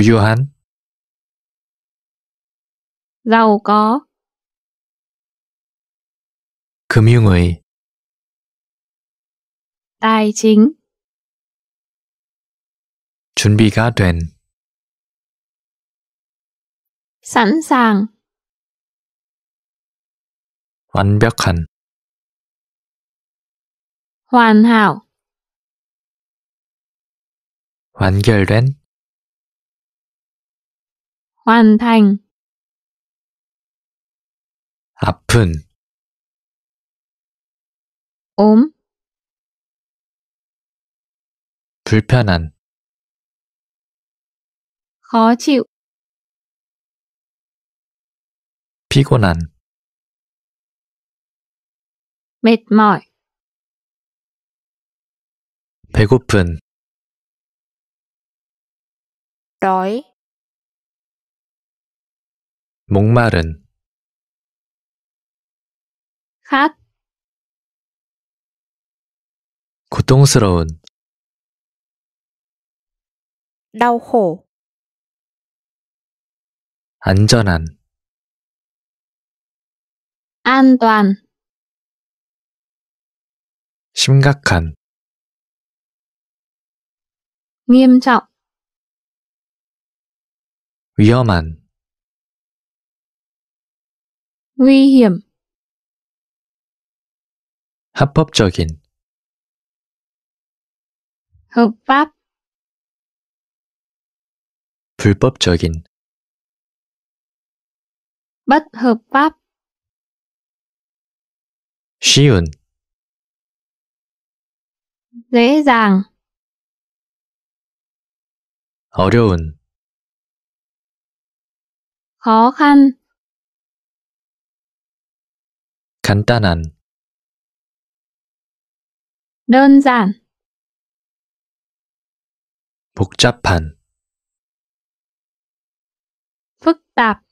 富有hắn. Giàu có. 금융의 tài chính 준비가 된 sẵn sàng 완벽한 hoàn hảo 완결된 hoàn thành 아픈 ốm 불편한 khó chịu 피곤한 mệt mỏi 배고픈 đói 목마른 각 고통스러운 đau 안전한 an toàn 심각한 nghiêm trọng 위험한 nguy hiểm 합법적인 hợp pháp 불법적인 bất hợp pháp 쉬운 dễ dàng 어려운 khó khăn 간단한 đơn giản 복잡한 phức tạp